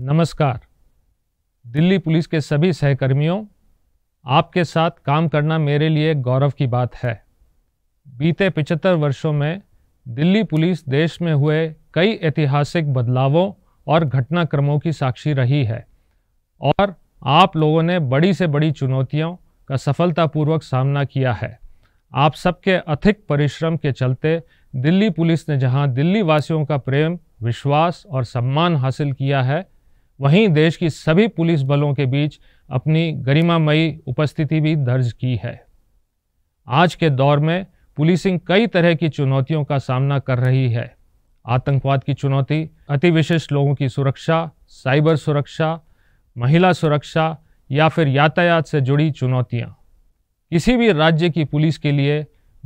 नमस्कार दिल्ली पुलिस के सभी सहकर्मियों आपके साथ काम करना मेरे लिए गौरव की बात है बीते 75 वर्षों में दिल्ली पुलिस देश में हुए कई ऐतिहासिक बदलावों और घटनाक्रमों की साक्षी रही है और आप लोगों ने बड़ी से बड़ी चुनौतियों का सफलतापूर्वक सामना किया है आप सबके अथिक परिश्रम के चलते दिल्ली पुलिस ने जहां दिल्ली वासियों का प्रेम विश्वास और सम्मान हासिल किया है वहीं देश की सभी पुलिस बलों के बीच अपनी गरिमामयी उपस्थिति भी दर्ज की है आज के दौर में पुलिसिंग कई तरह की चुनौतियों का सामना कर रही है आतंकवाद की चुनौती अति विशिष्ट लोगों की सुरक्षा साइबर सुरक्षा महिला सुरक्षा या फिर यातायात से जुड़ी चुनौतियाँ किसी भी राज्य की पुलिस के लिए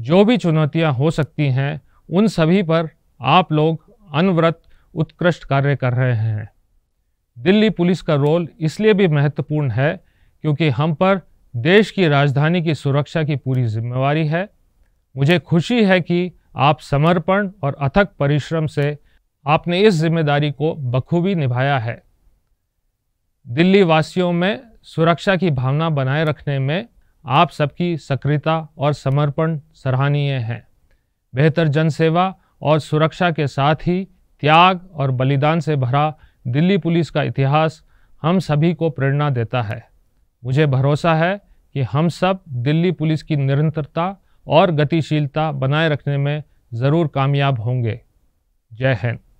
जो भी चुनौतियाँ हो सकती हैं उन सभी पर आप लोग अनवरत उत्कृष्ट कार्य कर रहे हैं दिल्ली पुलिस का रोल इसलिए भी महत्वपूर्ण है क्योंकि हम पर देश की राजधानी की सुरक्षा की पूरी जिम्मेवारी है मुझे खुशी है कि आप समर्पण और अथक परिश्रम से आपने इस जिम्मेदारी को बखूबी निभाया है दिल्ली वासियों में सुरक्षा की भावना बनाए रखने में आप सबकी सक्रियता और समर्पण सराहनीय है बेहतर जनसेवा और सुरक्षा के साथ ही त्याग और बलिदान से भरा दिल्ली पुलिस का इतिहास हम सभी को प्रेरणा देता है मुझे भरोसा है कि हम सब दिल्ली पुलिस की निरंतरता और गतिशीलता बनाए रखने में ज़रूर कामयाब होंगे जय हिंद